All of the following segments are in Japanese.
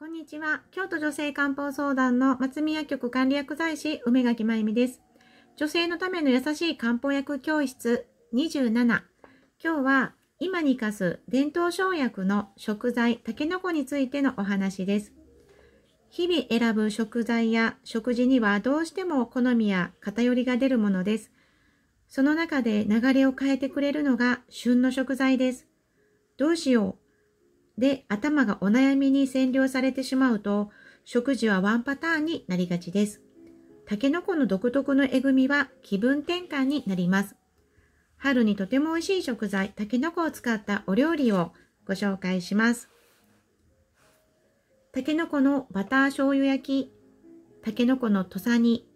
こんにちは。京都女性漢方相談の松宮局管理薬剤師、梅垣真由美です。女性のための優しい漢方薬教室27。今日は、今に課す伝統生薬の食材、タケノコについてのお話です。日々選ぶ食材や食事にはどうしても好みや偏りが出るものです。その中で流れを変えてくれるのが旬の食材です。どうしようで頭がお悩みに占領されてしまうと、食事はワンパターンになりがちです。タケノコの独特のえぐみは気分転換になります。春にとても美味しい食材、タケノコを使ったお料理をご紹介します。タケノコのバター醤油焼き、タケノコの土佐煮、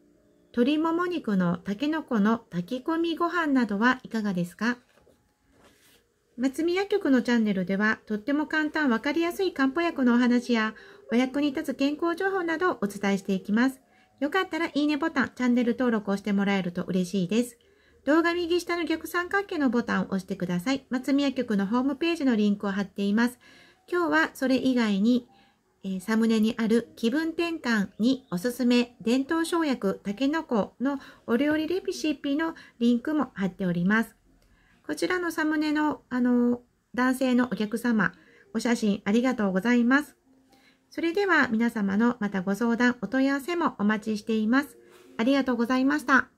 鶏もも肉のタケノコの炊き込みご飯などはいかがですか松宮局のチャンネルではとっても簡単わかりやすい漢方薬のお話やお役に立つ健康情報などをお伝えしていきます。よかったらいいねボタン、チャンネル登録をしてもらえると嬉しいです。動画右下の逆三角形のボタンを押してください。松宮局のホームページのリンクを貼っています。今日はそれ以外に、えー、サムネにある気分転換におすすめ伝統生薬たけのこのお料理レシピのリンクも貼っております。こちらのサムネの、あの、男性のお客様、お写真ありがとうございます。それでは皆様のまたご相談、お問い合わせもお待ちしています。ありがとうございました。